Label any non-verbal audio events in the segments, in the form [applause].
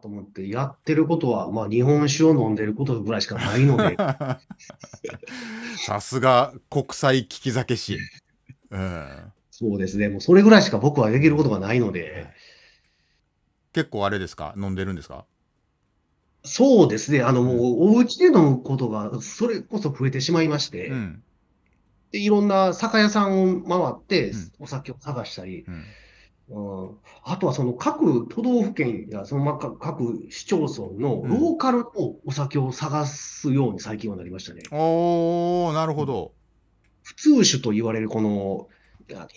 と思って、やってることは、まあ、日本酒を飲んでることぐらいしかないので。[laughs] さすが国際利き酒師。うん、そうですね、もうそれぐらいしか僕はできることがないので。結構あれですか、飲んでるんですかそうですね、あのもう、お家で飲むことが、それこそ増えてしまいまして、うん、でいろんな酒屋さんを回って、お酒を探したり。うんあとはその各都道府県やその各市町村のローカルのお酒を探すように最近はなりましたね。うん、おなるほど。普通酒と言われるこの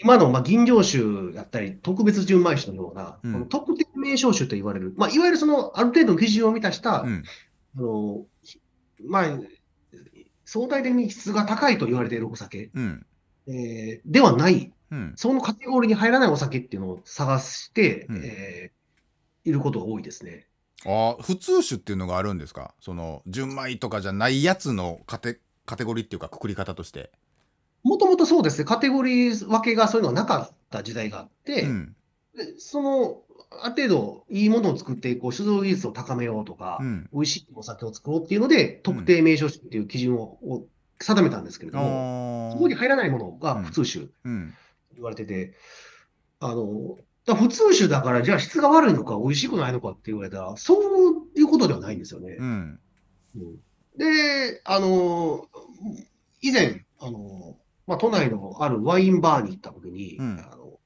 今のまあ吟醸酒だったり特別純米酒のような、うん、この特定名称酒と言われる、まあ、いわゆるそのある程度の基準を満たした、うん、あのまあ、相対的に質が高いと言われているお酒、うん、えー、ではないそのカテゴリーに入らないお酒っていうのを探して、うん、えー、いることが多いですね。あ普通酒っていうのがあるんですかその純米とかじゃないやつのカテカテゴリーっていうかくくり方として。もともとそうですねカテゴリー分けがそういうのがなかった時代があって、うん、そのある程度いいものを作ってこう酒造技術を高めようとか、うん、美味しいお酒を作ろうっていうので特定名称酒っていう基準を,、定めたんですけれども、そこに入らないものが普通酒。うん言われてて、あの、普通種だから、じゃあ質が悪いのか、美味しくないのかって言われたら、そういうことではないんですよね。うん、うん、で、あの、以前、あの、まあ、都内のあるワインバーに行ったときに、うん、あの、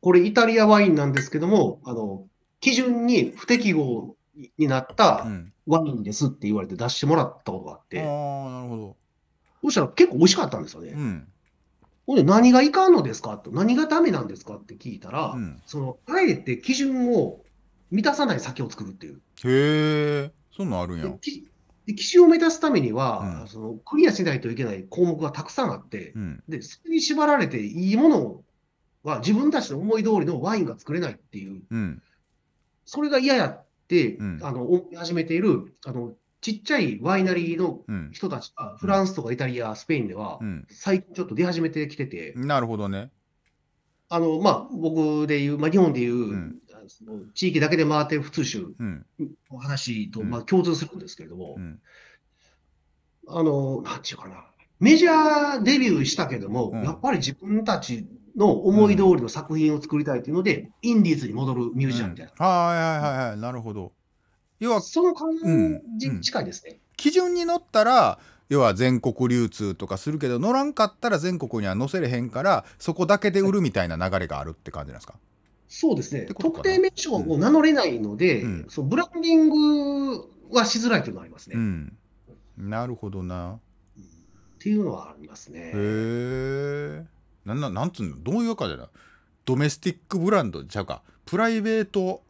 これイタリアワインなんですけども、あの、基準に不適合になったワインですって言われて出してもらったことがあって、うん、あなるほどそしたら結構美味しかったんですよね。うんほんで何がいかんのですかと、何がダメなんですかって聞いたら、うん、そのあえて基準を満たさない酒を作るっていう。へえ、そんなんあるんやん。で基準を目指すためには、うん、そのクリアしないといけない項目がたくさんあって、うん、でそれに縛られていいものは自分たちの思い通りのワインが作れないっていう、それが嫌やって、あの思い始めているあのちっちゃいワイナリーの人たちが、フランスとかイタリア、スペインでは、うん。最近ちょっと出始めてきてて、なるほどね。あの、まあ、僕で言う、まあ、日本で言うう、ん。あのその地域だけで回ってる普通集。の話と、うまあ、共通するんですけれどうも、ん。あの、なんちゅうかな、メジャーデビューしたけども、うやっぱり自分たちの思い通りの作品を作りたいというので、インディーズに戻るミュージシャンみたいな。はいはいはいはい。なるほど。要はその感じ、うん、近いですね、基準に乗ったら要は全国流通とかするけど乗らんかったら全国には乗せれへんからそこだけで売るみたいな流れがあるって感じなんですか、はい、そうですね特定名称を名乗れないので、うん、そのブランディングはしづらいというのはありますね、なるほどなっていうのはありますねへえなんなんつうのどういうかじゃないドメスティックブランドちゃうかプライベート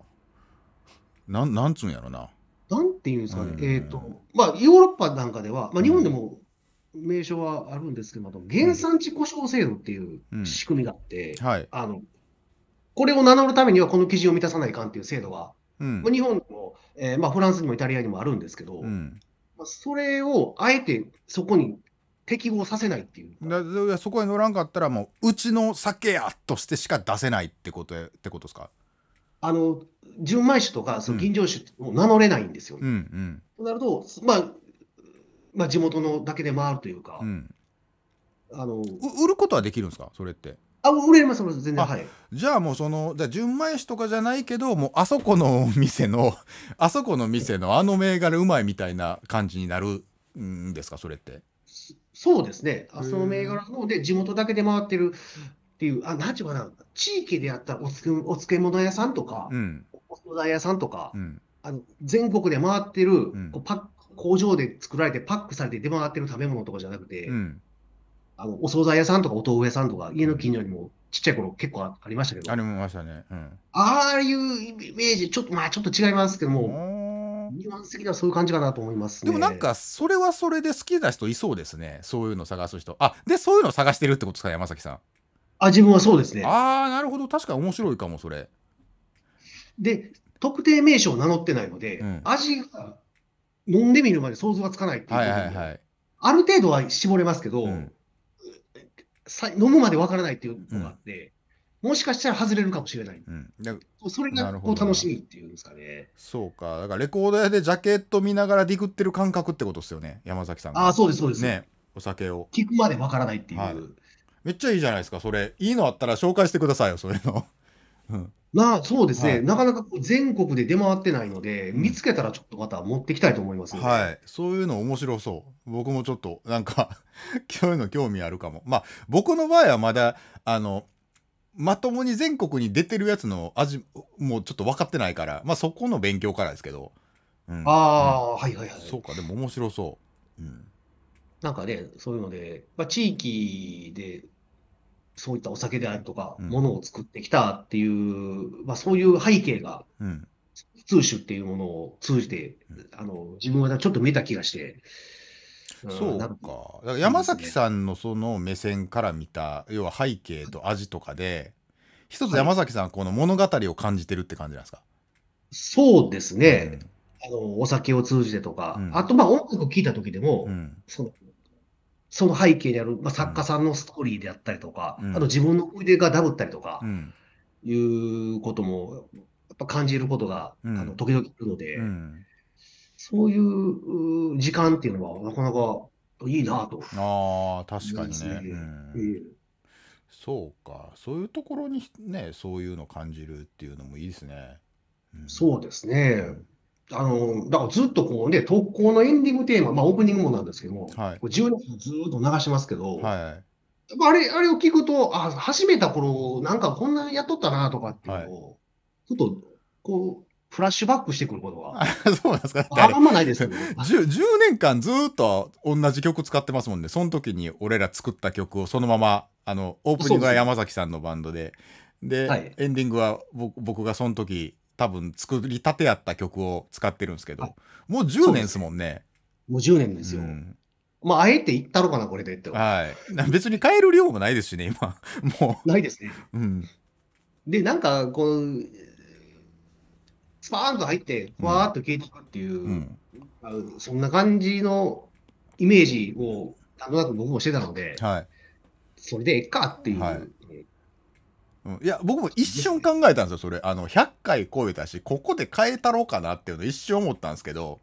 なんなんつうんやろな。なんていうんですかね、うんえーとまあ、ヨーロッパなんかでは、まあ、日本でも名称はあるんですけど、原産地故障制度っていう仕組みがあって、うんはい、あのこれを名乗るためにはこの基準を満たさないかんっていう制度が、うんまあ、日本も、えーまあ、フランスにもイタリアにもあるんですけど、まあ、それをあえてそこに適合させないっていうだそこに乗らんかったらもううちの酒やとしてしか出せないってことってことですかあの、純米酒とか、その吟醸酒ってもう名乗れないんですよね。うんとなると、まあ、まあ、地元のだけで回るというか、あの、う売ることはできるんですかそれって。あ、売れます、全然、はい。じゃあもうそのじゃ純米酒とかじゃないけどもうあそこの店の [laughs] あそこの店のあの銘柄うまいみたいな感じになるんですかそれって。そうですね、あその銘柄ので、地元だけで回ってるっていう、あ、なんちゅうかな、地域でやったおつお漬物屋さんとか、うん、お惣菜屋さんとか、うん、あの全国で回ってる、うん、こうパッ工場で作られてパックされて出回ってる食べ物とかじゃなくて、あのお惣菜屋さんとかお豆腐屋さんとか、家の近所にもちっちゃい頃結構ありましたけど。ありましたね。ああいうイメージ、ちょっと、まあちょっと違いますけども。ニュアンス的にはそういう感じかなと思います、ね、でもなんか、それはそれで好きな人いそうですね。そういうの探す人。あ、で、そういうの探してるってことですか、山崎さん。あ、自分はそうですね。ああ、なるほど。確かに面白いかも、それ。で、特定名称を名乗ってないので、うん、味が飲んでみるまで想像がつかないっていう、はいはいはい、ある程度は絞れますけど、うん、飲むまでわからないっていうのがあって、うん、もしかしたら外れるかもしれない。それがこう楽しみっていうんですかね。そうか、だからレコード屋でジャケット見ながらディグってる感覚ってことですよね、山崎さんああ、そうです、そうです。ね、お酒を。聞くまでわからないっていう。はいめっちゃいいじゃないですか、それ。いいのあったら紹介してくださいよ、そういうの。うん、まあそうですね、はい、なかなか全国で出回ってないので、見つけたらちょっとまた持ってきたいと思います、ね、はい、そういうの面白そう、僕もちょっとなんか [laughs] そういうの興味あるかも。まあ、僕の場合はまだあのまともに全国に出てるやつの味もうちょっと分かってないから、まあ、そこの勉強からですけど。うん、ああ、うん、はいはいはい。そうか、でも面白そう。うん、なんかね、そういうので、まあ、地域でそういったお酒であるとか、も、う、の、ん、を作ってきたっていう、まあ、そういう背景が、うん、通酒っていうものを通じて、うん、あの自分はちょっと見えた気がして。そうかか山崎さんのその目線から見た、要は背景と味とかで、一つ山崎さんはこの物語を感じてるって感じなんですか、はい、そうですね、うん、あのお酒を通じてとか、うん、あとまあ音楽聴いた時でも、うん、そのその背景である、まあ、作家さんのストーリーであったりとか、うん、あと自分の思い出がダブったりとか、いうこともやっぱ感じることが、あの時々あるので、そういう時間っていうのはなかなかいいなと。あ確かにね、うん、そうかそういうところにねそういうのを感じるっていうのもいいですね。うん、そうですね。うんあの、だからずっとこうね、特攻のエンディングテーマ、まあオープニングもなんですけども、はい、こ1 0年ずっと流しますけど、はい、あれ、あれを聞くと、あ、始めた頃、なんかこんなやっとったなとかっていうちょっと、こう、フラッシュバックしてくることは。[laughs] そうなんですかあんまないですよ、ね、[laughs] 10, 10, 年間ずっと同じ曲使ってますもんね。その時に俺ら作った曲をそのまま、あの、オープニングは山崎さんのバンドで、で、はい、エンディングは僕僕がその時多分作りたてやった曲を使ってるんですけど、もう10年ですもんね。もう10年ですよ。うんまあ、あえて言ったろかな、これでって。はい。[laughs] 別に変える量もないですしね、今。[laughs] もう。ないですね。うん。で、なんか、こう、スパーンと入って、ふわーっと消えていくっていう、うんうん、そんな感じのイメージを、なんとなく僕もしてたので、はい、それでええかっていう、はい、うん、いや僕も一瞬考えたんですよそれあの100回超えたしここで変えたろうかなっていうの一瞬思ったんですけど、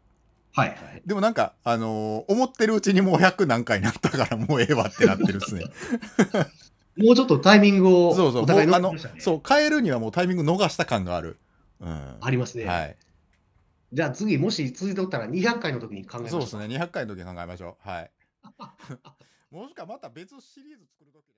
はいはい、でもなんか、あのー、思ってるうちにもう100何回なったからもうええわってなってるっすね。[laughs] もうちょっとタイミングをそうそう、あのそう変えるにはもうタイミング逃した感がある。うん、ありますね。はい、じゃあ次もし続いておったら200回の時に考えましょう。そうですね200回の時に考えましょう。はい、[laughs] もしかまた別シリーズ作る時に